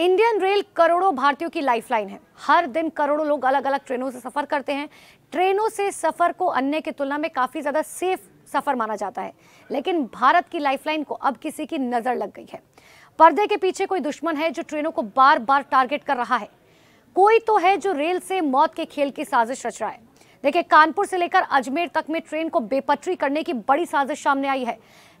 Indian rail करोड़ों भारतीयों की लाइफलाइन है हर दिन करोड़ों लोग अलग अलग ट्रेनों से सफ़र करते हैं ट्रेनों से सफ़र को अन्य की तुलना में काफ़ी ज़्यादा सेफ सफ़र माना जाता है लेकिन भारत की लाइफलाइन को अब किसी की नज़र लग गई है पर्दे के पीछे कोई दुश्मन है जो ट्रेनों को बार बार टारगेट कर रहा है कोई तो है जो रेल से मौत के खेल की साजिश रच रहा है देखिये कानपुर से लेकर अजमेर तक में ट्रेन को बेपटरी करने की बड़ी साजिश सामने आई है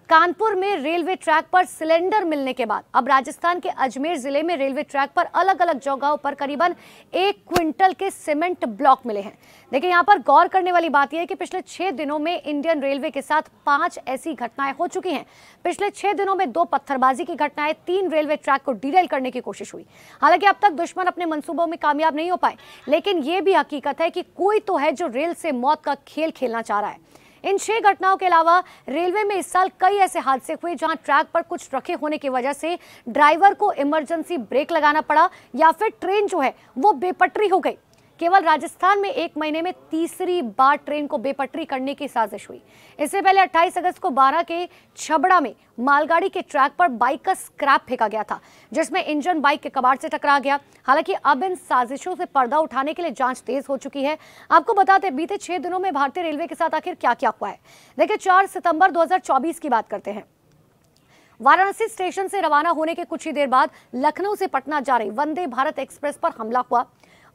कानपुर में रेलवे ट्रैक पर सिलेंडर मिलने के बाद अब राजस्थान के अजमेर जिले में रेलवे ट्रैक पर अलग अलग जगहों पर करीबन एक क्विंटल के सीमेंट ब्लॉक मिले हैं देखिए यहां पर गौर करने वाली बात यह है कि पिछले छह दिनों में इंडियन रेलवे के साथ पांच ऐसी घटनाएं हो चुकी हैं पिछले छह दिनों में दो पत्थरबाजी की घटनाएं तीन रेलवे ट्रैक को डिरेल करने की कोशिश हुई हालांकि अब तक दुश्मन अपने मनसूबों में कामयाब नहीं हो पाए लेकिन ये भी हकीकत है कि कोई तो है जो रेल से मौत का खेल खेलना चाह रहा है इन छह घटनाओं के अलावा रेलवे में इस साल कई ऐसे हादसे हुए जहां ट्रैक पर कुछ रखे होने की वजह से ड्राइवर को इमरजेंसी ब्रेक लगाना पड़ा या फिर ट्रेन जो है वो बेपटरी हो गई केवल राजस्थान में एक महीने में तीसरी बार ट्रेन को बेपटरी करने की साजिश हुई इससे पहले 28 अगस्त को बारह के छबड़ा में मालगाड़ी के ट्रैक पर बाइक का स्क्रैप फेंका गया था जिसमें इंजन बाइक के कबाड़ से टकरा गया हालांकि अब इन साजिशों से पर्दा उठाने के लिए जांच तेज हो चुकी है आपको बताते बीते छह दिनों में भारतीय रेलवे के साथ आखिर क्या क्या हुआ है देखिये चार सितंबर दो की बात करते हैं वाराणसी स्टेशन से रवाना होने के कुछ ही देर बाद लखनऊ से पटना जा रही वंदे भारत एक्सप्रेस पर हमला हुआ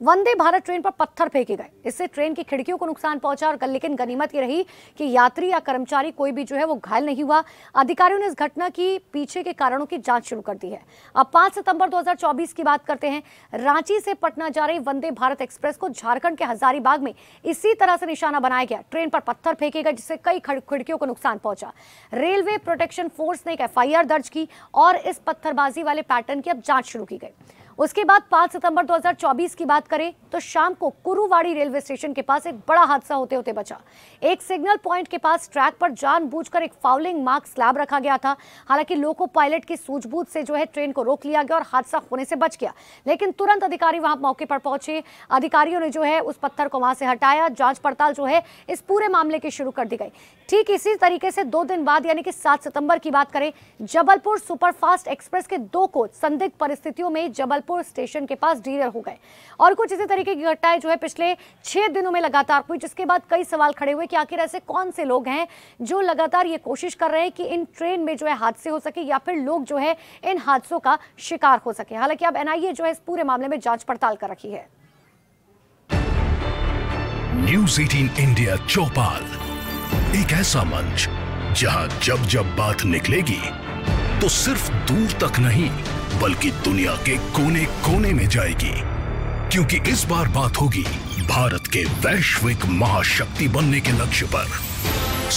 वंदे भारत ट्रेन पर पत्थर फेंके गए इससे ट्रेन की खिड़कियों को नुकसान पहुंचा और लेकिन गनीमत ये रही कि यात्री या कर्मचारी कोई भी जो है वो घायल नहीं हुआ अधिकारियों ने इस घटना की पीछे के कारणों की जांच शुरू कर दी है अब पांच सितंबर 2024 की बात करते हैं रांची से पटना जा रही वंदे भारत एक्सप्रेस को झारखंड के हजारीबाग में इसी तरह से निशाना बनाया गया ट्रेन पर पत्थर फेंके गए जिससे कई खिड़कियों को नुकसान पहुंचा रेलवे प्रोटेक्शन फोर्स ने एक एफ दर्ज की और इस पत्थरबाजी वाले पैटर्न की अब जांच शुरू की गई उसके बाद 5 सितंबर 2024 की बात करें तो शाम को कुरुवाड़ी रेलवे स्टेशन के पास एक बड़ा हादसा होते होते बचा एक सिग्नल पॉइंट के पास ट्रैक पर जानबूझकर एक फाउलिंग मार्क स्लैब रखा गया था हालांकि लोको पायलट की सूझबूझ से जो है ट्रेन को रोक लिया गया और हादसा होने से बच गया लेकिन तुरंत अधिकारी वहां मौके पर पहुंचे अधिकारियों ने जो है उस पत्थर को वहां से हटाया जांच पड़ताल जो है इस पूरे मामले की शुरू कर दी गई ठीक इसी तरीके से दो दिन बाद यानी कि सात सितंबर की बात करें जबलपुर सुपरफास्ट एक्सप्रेस के दो कोच संदिग्ध परिस्थितियों में जबलपुर गोरखपुर स्टेशन के पास डीलर हो गए और कुछ इसी तरीके की घटनाएं जो है पिछले छह दिनों में लगातार हुई जिसके बाद कई सवाल खड़े हुए कि आखिर ऐसे कौन से लोग हैं जो लगातार ये कोशिश कर रहे हैं कि इन ट्रेन में जो है हादसे हो सके या फिर लोग जो है इन हादसों का शिकार हो सके हालांकि अब एनआईए जो है इस पूरे मामले में जांच पड़ताल कर रखी है न्यूज एटीन इंडिया चौपाल एक ऐसा मंच जहां जब जब बात निकलेगी तो सिर्फ दूर तक नहीं बल्कि दुनिया के कोने कोने में जाएगी क्योंकि इस बार बात होगी भारत के वैश्विक महाशक्ति बनने के लक्ष्य पर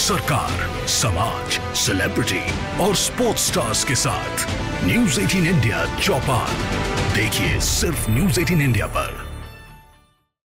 सरकार समाज सेलिब्रिटी और स्पोर्ट्स स्टार्स के साथ न्यूज 18 इंडिया चौपाल देखिए सिर्फ न्यूज 18 इंडिया पर